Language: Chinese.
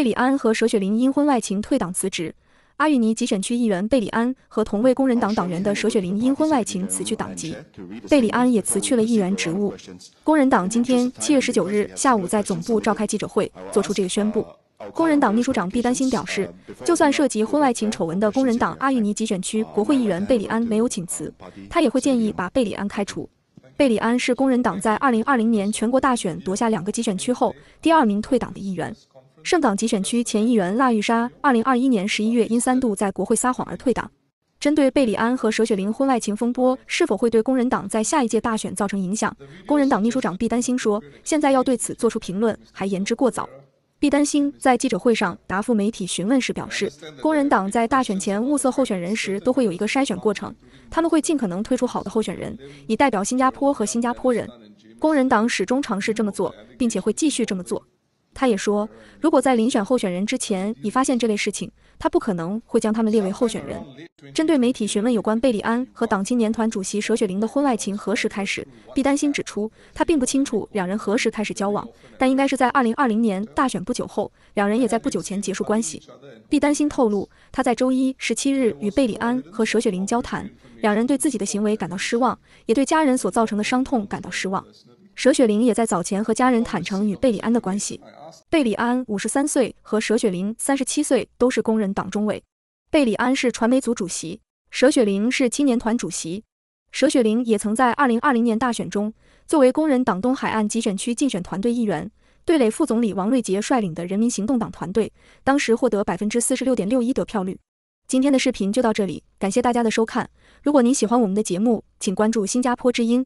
贝里安和舍雪林因婚外情退党辞职。阿育尼集选区议员贝里安和同为工人党党员的舍雪林因婚外情辞去党籍，贝里安也辞去了议员职务。工人党今天七月十九日下午在总部召开记者会，做出这个宣布。工人党秘书长毕丹心表示，就算涉及婚外情丑闻的工人党阿育尼集选区国会议员贝里安没有请辞，他也会建议把贝里安开除。贝里安是工人党在二零二零年全国大选夺下两个集选区后第二名退党的议员。圣港集选区前议员腊玉莎，二零二一年十一月因三度在国会撒谎而退党。针对贝里安和佘雪玲婚外情风波是否会对工人党在下一届大选造成影响，工人党秘书长毕丹星说：“现在要对此做出评论还言之过早。”毕丹星在记者会上答复媒体询问时表示，工人党在大选前物色候选人时都会有一个筛选过程，他们会尽可能推出好的候选人，以代表新加坡和新加坡人。工人党始终尝试这么做，并且会继续这么做。他也说，如果在遴选候选人之前已发现这类事情，他不可能会将他们列为候选人。针对媒体询问有关贝里安和党青年团主席佘雪玲的婚外情何时开始，毕丹心指出，他并不清楚两人何时开始交往，但应该是在二零二零年大选不久后。两人也在不久前结束关系。毕丹心透露，他在周一十七日与贝里安和佘雪玲交谈，两人对自己的行为感到失望，也对家人所造成的伤痛感到失望。佘雪玲也在早前和家人坦诚与贝里安的关系。贝里安五十三岁，和佘雪玲三十七岁，都是工人党中委。贝里安是传媒组主席，佘雪玲是青年团主席。佘雪玲也曾在二零二零年大选中，作为工人党东海岸集选区竞选团队议员，对垒副总理王瑞杰率领的人民行动党团队，当时获得百分之四十六点六一得票率。今天的视频就到这里，感谢大家的收看。如果您喜欢我们的节目，请关注新加坡之音。